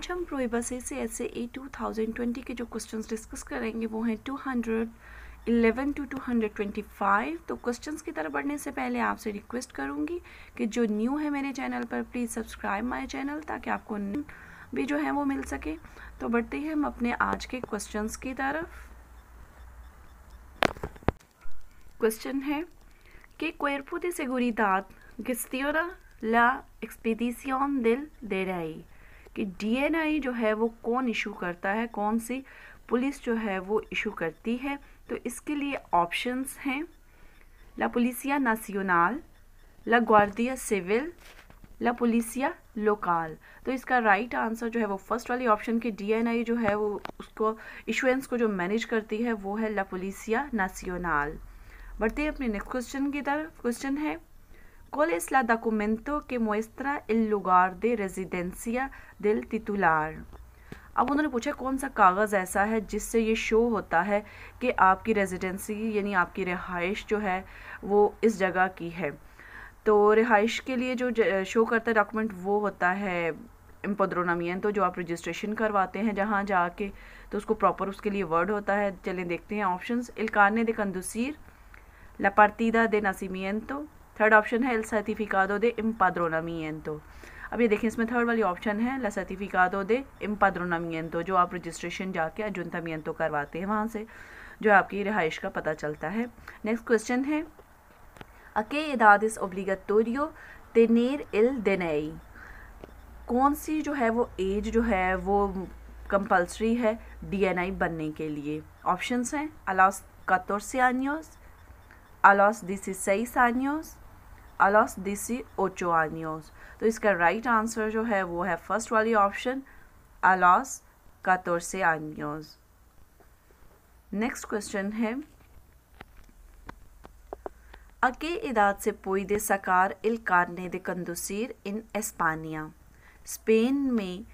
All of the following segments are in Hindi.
आज हम प्रोइबस से ऐसे ए टू थाउजेंड ट्वेंटी के जो क्वेश्चंस डिस्कस करेंगे वो हैं two hundred eleven to two hundred twenty five तो क्वेश्चंस की तरफ बढ़ने से पहले आपसे रिक्वेस्ट करूँगी कि जो न्यू है मेरे चैनल पर प्लीज़ सब्सक्राइब माय चैनल ताकि आपको भी जो है वो मिल सके तो बढ़ते हैं हम अपने आज के क्वेश्चन की तरफ क्वेश्चन है कि cuerpo de गिस्तियोरा ला la दिल दे रही कि डीएनआई जो है वो कौन इशू करता है कौन सी पुलिस जो है वो इशू करती है तो इसके लिए ऑप्शंस हैं ला पुलिसिया नासीनाल ला गुआर्दिया सिविल ला पुलिसिया लोकाल तो इसका राइट right आंसर जो है वो फर्स्ट वाली ऑप्शन की डीएनआई जो है वो उसको इशुएंस को जो मैनेज करती है वो है ला पुलिसिया नासीनाल बढ़ते हैं अपने नेक्स्ट क्वेश्चन की तरफ क्वेश्चन है ¿Cuál es la documento que muestra el lugar de residencia del titular? अब उन्होंने पूछा कौन सा कागज़ ऐसा है जिससे ये शो होता है कि आपकी रेजिडेंसी यानी आपकी रिहाइश जो है वो इस जगह की है तो रिहाइश के लिए जो शो करता है डॉक्यूमेंट वो होता है एम्पद्रोनामियन तो जो आप रजिस्ट्रेशन करवाते हैं जहाँ जाके तो उसको प्रॉपर उसके लिए वर्ड होता है चलें देखते हैं ऑप्शंस इल्कान कंदुसीर ला दे de nacimiento थर्ड ऑप्शन है एल सर्टिफिकादो दे इम्पाद्रोनामियंतो अब ये देखें इसमें थर्ड वाली ऑप्शन है लसतीफिकादो सर्टिफिकादो दे इम्पाद्रोनामियंतो जो आप रजिस्ट्रेशन जाके अजुंतामियंतो करवाते हैं वहाँ से जो आपकी रिहाइश का पता चलता है नेक्स्ट क्वेश्चन है अके इस ओब्लिगतोरियो तेनेर इल देनई कौन सी जो है वो एज जो है वो कंपल्सरी है डीएनआई बनने के लिए ऑप्शंस हैं अलास कतोरसियानियोस अलास दिसिसई सानियोस a los 18 años. तो इसका राइट right आंसर जो है वो है फर्स्ट वाली option los 14 años. Next question है ¿A qué edad se puede sacar el carnet de conducir en España? Spain में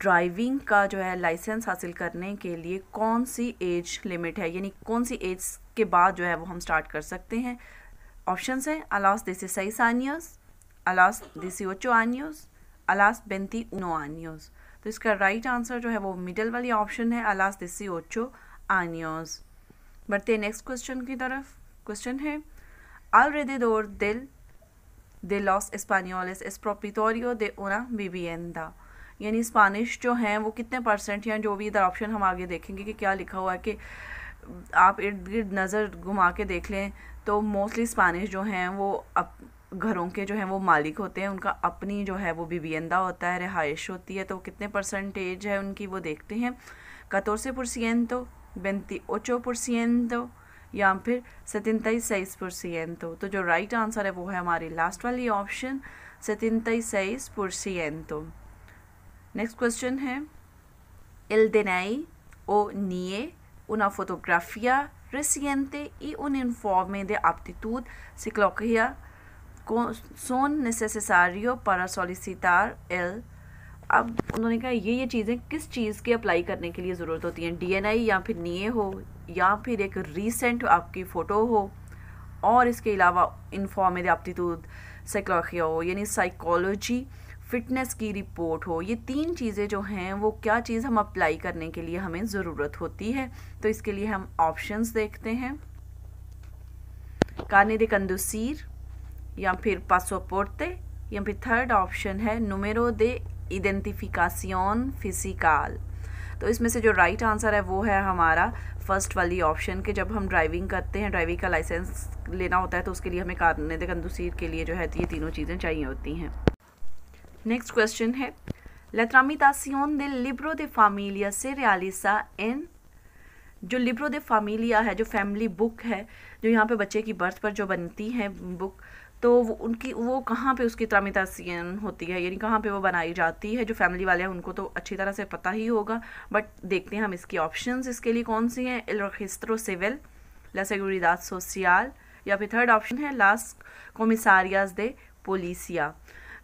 ड्राइविंग का जो है लाइसेंस हासिल करने के लिए कौन सी एज लिमिट है यानी कौन सी एज के बाद जो है वो हम स्टार्ट कर सकते हैं Options hay a los 16 años, a los 18 años, a los 21 años. तो इसका राइट right आंसर जो है वो मिडल वाली ऑप्शन है अलास देसी ओचो आनियोस बढ़ते नेक्स्ट क्वेश्चन की तरफ क्वेश्चन है alrededor दिल दे लॉस españoles es propitorio de una यानी स्पानिश जो हैं वो कितने परसेंट या जो भी इधर ऑप्शन हम आगे देखेंगे कि क्या लिखा हुआ है कि आप इर्द गिर्द नज़र घुमा के देख लें तो मोस्टली स्पेनिश जो हैं वो अप घरों के जो हैं वो मालिक होते हैं उनका अपनी जो है वो बीबींदा होता है रिहाइश होती है तो कितने परसेंटेज है उनकी वो देखते हैं कतोरसे तो बेंती ओचो पुरसियंतो या फिर सतिनताई सईस पुरसियन तो जो राइट आंसर है वो है हमारी लास्ट वाली ऑप्शन सतिनताई सईस पुरसियंतो नेक्स्ट क्वेश्चन है इल देनाई ओ नीए उना फोटोग्राफिया reciente y un informe de aptitud psicológica son necesarios para solicitar el अब उन्होंने कहा ये ये चीज़ें किस चीज़ के अप्लाई करने के लिए ज़रूरत होती हैं डीएनआई या फिर नीए हो या फिर एक रीसेंट आपकी फ़ोटो हो और इसके अलावा इन्फॉर्मेड एप्टीट्यूड साइकोलॉजी हो यानी साइकोलॉजी फिटनेस की रिपोर्ट हो ये तीन चीज़ें जो हैं वो क्या चीज़ हम अप्लाई करने के लिए हमें ज़रूरत होती है तो इसके लिए हम ऑप्शंस देखते हैं दे कंदुसीर या फिर पासोपोर्टे या फिर थर्ड ऑप्शन है नुमेरो दे इडेंटिफिकासियन फिजिकाल तो इसमें से जो राइट right आंसर है वो है हमारा फर्स्ट वाली ऑप्शन के जब हम ड्राइविंग करते हैं ड्राइविंग का लाइसेंस लेना होता है तो उसके लिए हमें कारने कंदुसीर के लिए जो है ये तीनों चीज़ें चाहिए होती हैं नेक्स्ट क्वेश्चन है La दे लिब्रो दे फामिलिया से रियालिसा इन जो लिब्रो दे फामिलिया है जो फैमिली बुक है जो यहाँ पे बच्चे की बर्थ पर जो बनती है बुक तो वो उनकी वो कहाँ पे उसकी त्रामितासियन होती है यानी कहाँ पे वो बनाई जाती है जो फैमिली वाले हैं उनको तो अच्छी तरह से पता ही होगा बट देखते हैं हम इसकी ऑप्शंस इसके लिए कौन सी हैं एल सिविल लसगुरीदास सोशियाल या फिर थर्ड ऑप्शन है लास्ट कोमिसारियाज दे पोलिसिया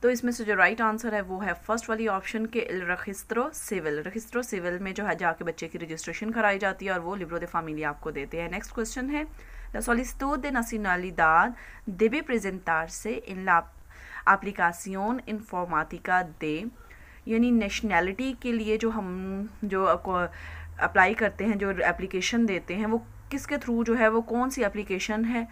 तो इसमें से जो राइट आंसर है वो है फर्स्ट वाली ऑप्शन के रखिस्त्रो सिविल रखिस्त्रो सिविल में जो है जाके बच्चे की रजिस्ट्रेशन कराई जाती है और वो लिब्रो दे फैमिली आपको देते हैं नेक्स्ट क्वेश्चन है La solicitud de nacionalidad debe से इन la aplicación informática दे यानी नेशनैलिटी के लिए जो हम जो अप्लाई करते हैं जो एप्लीकेशन देते हैं वो किसके थ्रू जो है वो कौन सी एप्लीकेशन है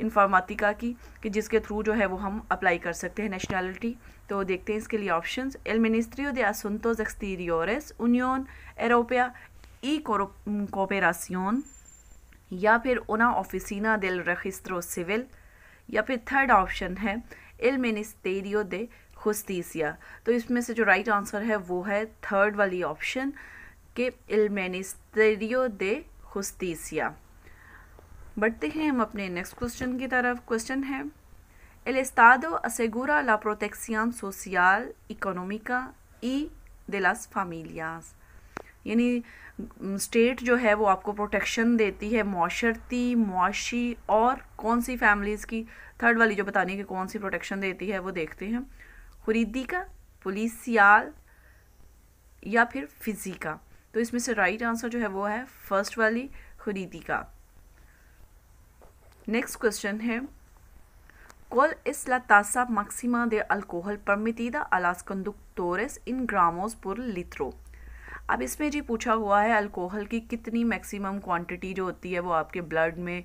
इन्फॉर्मातिका की कि जिसके थ्रू जो है वो हम अप्लाई कर सकते हैं नेशनैलिटी तो देखते हैं इसके लिए ऑप्शंस एल मिनिस्ट्रियो दे आसुंतोज एक्सटीरियोरस यूनियन एरोपिया ई कोपेरासियोन या फिर उना ऑफिसिना दिल रजिस्ट्रो सिविल या फिर थर्ड ऑप्शन है एल मिनिस्टेरियो दे खुस्तीसिया तो इसमें से जो राइट right आंसर है वो है थर्ड वाली ऑप्शन के इल मिनिस्टेरियो दे खुस्तीसिया बढ़ते हैं हम अपने नेक्स्ट क्वेश्चन की तरफ क्वेश्चन है एल एस्तादो असेगुरा ला प्रोटेक्सियन social, इकोनॉमिका ई de las यानी स्टेट जो है वो आपको प्रोटेक्शन देती है माशरती मुआशी और कौन सी फैमिलीज़ की थर्ड वाली जो बतानी कि कौन सी प्रोटेक्शन देती है वो देखते हैं खुरीदी का पुलिसियाल या फिर फिजी का तो इसमें से राइट right आंसर जो है वो है फर्स्ट वाली खरीदी का नेक्स्ट क्वेश्चन है कॉल इस लतासा मक्सिमा दे अल्कोहल alcohol अलास्कंदुक तोरेस इन ग्रामोस en gramos अब इसमें जी पूछा हुआ है अल्कोहल की कितनी मैक्सिमम क्वांटिटी जो होती है वो आपके ब्लड में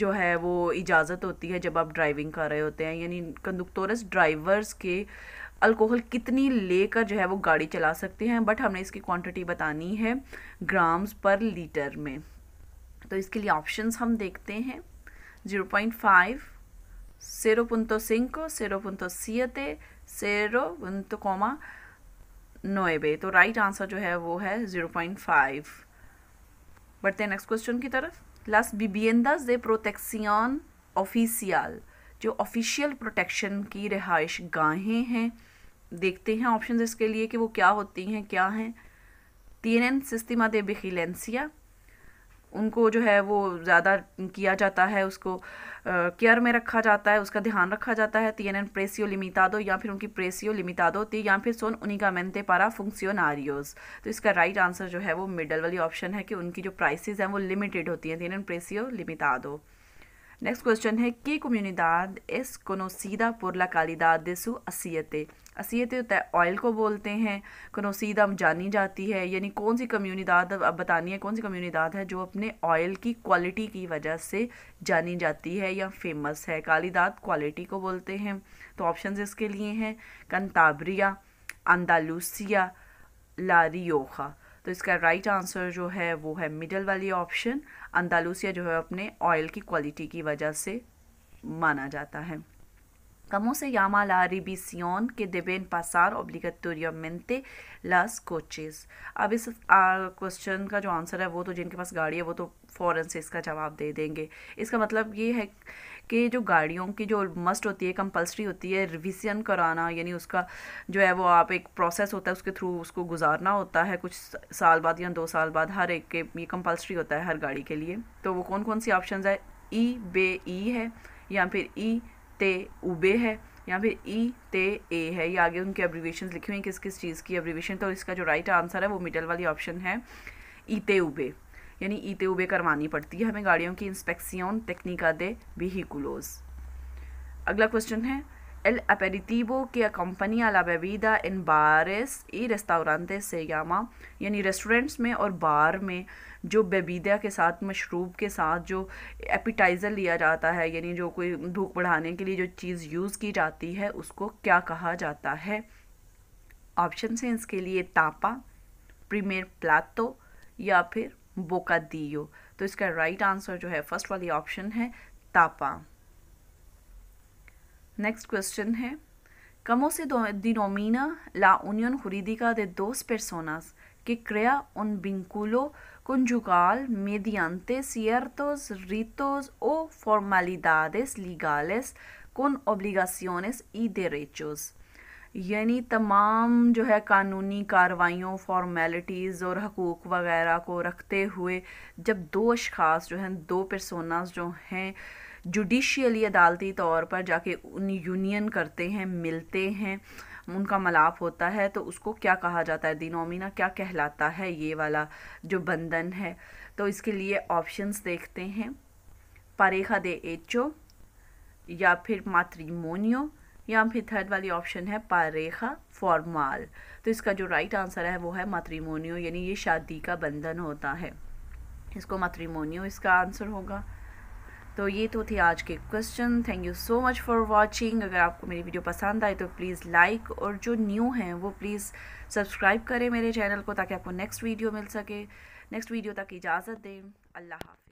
जो है वो इजाज़त होती है जब आप ड्राइविंग कर रहे होते हैं यानी कंडक्टोरस ड्राइवर्स के अल्कोहल कितनी लेकर जो है वो गाड़ी चला सकते हैं बट हमने इसकी क्वांटिटी बतानी है ग्राम्स पर लीटर में तो इसके लिए ऑप्शंस हम देखते हैं जीरो पॉइंट फाइव सेरो पुंतो सिंको सेरो पुंतो सियते सेरो पुंतो कोमा नोएबे तो राइट आंसर जो है वो है जीरो पॉइंट फाइव बढ़ते नेक्स्ट क्वेश्चन की तरफ लास्ट बिबियंदाज दे प्रोटेक्सियन ऑफिसियल जो ऑफिशियल प्रोटेक्शन की रिहाइश गाहें हैं देखते हैं ऑप्शन इसके लिए कि वो क्या होती हैं क्या हैं तीन सिस्तिमा दे बिखिलेंसिया उनको जो है वो ज़्यादा किया जाता है उसको केयर में रखा जाता है उसका ध्यान रखा जाता है तीन एन प्रेसियो दो या फिर उनकी प्रेसियो लिमिता होती या फिर सोन का मेनते पारा फंक्सियोनारियोज तो इसका राइट आंसर जो है वो मिडल वाली ऑप्शन है कि उनकी जो प्राइसेस हैं वो लिमिटेड होती हैं तीन एन प्रेसियो लिमितादो नेक्स्ट क्वेश्चन है कि कम्युनिदाद इस कनोसीदा por la calidad de su asiete असीयत होता है ऑयल को बोलते हैं कनोसीदा जानी जाती है यानी कौन सी कम्यूनिदाद अब बतानी है कौन सी कम्यूनिदाद है जो अपने ऑयल की क्वालिटी की वजह से जानी जाती है या फेमस है कालीदाद क्वालिटी को बोलते हैं तो ऑप्शन इसके लिए हैं कंताबरिया अंदालूसिया लारियोखा तो इसका राइट right आंसर जो है वो है मिडल वाली ऑप्शन अंदालूसिया जो है अपने ऑयल की क्वालिटी की वजह से माना जाता है Cómo se llama la revisión que deben pasar obligatoriamente las कोचेज अब इस क्वेश्चन का जो आंसर है वो तो जिनके पास गाड़ी है वो तो फ़ौरन से इसका जवाब दे देंगे इसका मतलब ये है कि जो गाड़ियों की जो मस्ट होती है कंपलसरी होती है रिविज़न कराना यानी उसका जो है वो आप एक प्रोसेस होता है उसके थ्रू उसको गुजारना होता है कुछ साल बाद या दो साल बाद हर एक के ये कंपलसरी होता है हर गाड़ी के लिए तो वो कौन कौन सी ऑप्शन है ई बे ई है या फिर ई ते उबे है या फिर ई ते ए है ये आगे उनके एब्रीवेशन लिखी हुई किस किस चीज़ की एब्रीवेशन तो इसका जो राइट आंसर है वो मिडल वाली ऑप्शन है ई ते उबे यानी ई ते उबे करवानी पड़ती है हमें गाड़ियों की इंस्पेक्सियन टेक्निका दे वहीकुलोज अगला क्वेश्चन है El aperitivo que acompaña la bebida en bares y restaurantes se llama यानी रेस्टोरेंट्स में और बार में जो बेबीदा के साथ मशरूब के साथ जो एपिटाइज़र लिया जाता है यानी जो कोई भूख बढ़ाने के लिए जो चीज़ यूज़ की जाती है उसको क्या कहा जाता है ऑप्शन हैं इसके लिए तापा प्रीमियर प्लातो या फिर बोकादियो तो इसका राइट आंसर जो है फर्स्ट वाली ऑप्शन है तापा नेक्स्ट क्वेश्चन है कमो से दिनोमिना ला उनियन खुरीदिका दे दोस पेरसोनास के क्रिया उन बिंकुलो कुंजुकाल मेदियांते सियरतोस रितोस ओ फॉर्मालिदादेस लीगालेस कुन ओब्लिगासियोनेस ई देरेचोस यानी तमाम जो है कानूनी कार्रवाइयों फॉर्मेलिटीज़ और हकूक़ वगैरह को रखते हुए जब दो अशास जो हैं दो पेरसोनास जो हैं जुडिशियली अदालती तौर पर जाके उन यूनियन करते हैं मिलते हैं उनका मलाप होता है तो उसको क्या कहा जाता है दिनोमिना क्या कहलाता है ये वाला जो बंधन है तो इसके लिए ऑप्शंस देखते हैं पारेखा दे एचो या फिर मातृमोनियो या फिर थर्ड वाली ऑप्शन है पारेखा फॉर्माल तो इसका जो राइट आंसर है वो है मातृमोनियो यानी ये शादी का बंधन होता है इसको मातृमोनियो इसका आंसर होगा तो ये तो थे आज के question thank you so much for watching अगर आपको मेरी वीडियो पसंद आए तो प्लीज़ लाइक और जो न्यू हैं वो प्लीज़ सब्सक्राइब करें मेरे चैनल को ताकि आपको नेक्स्ट वीडियो मिल सके नेक्स्ट वीडियो तक इजाज़त दें अल्लाह हाफि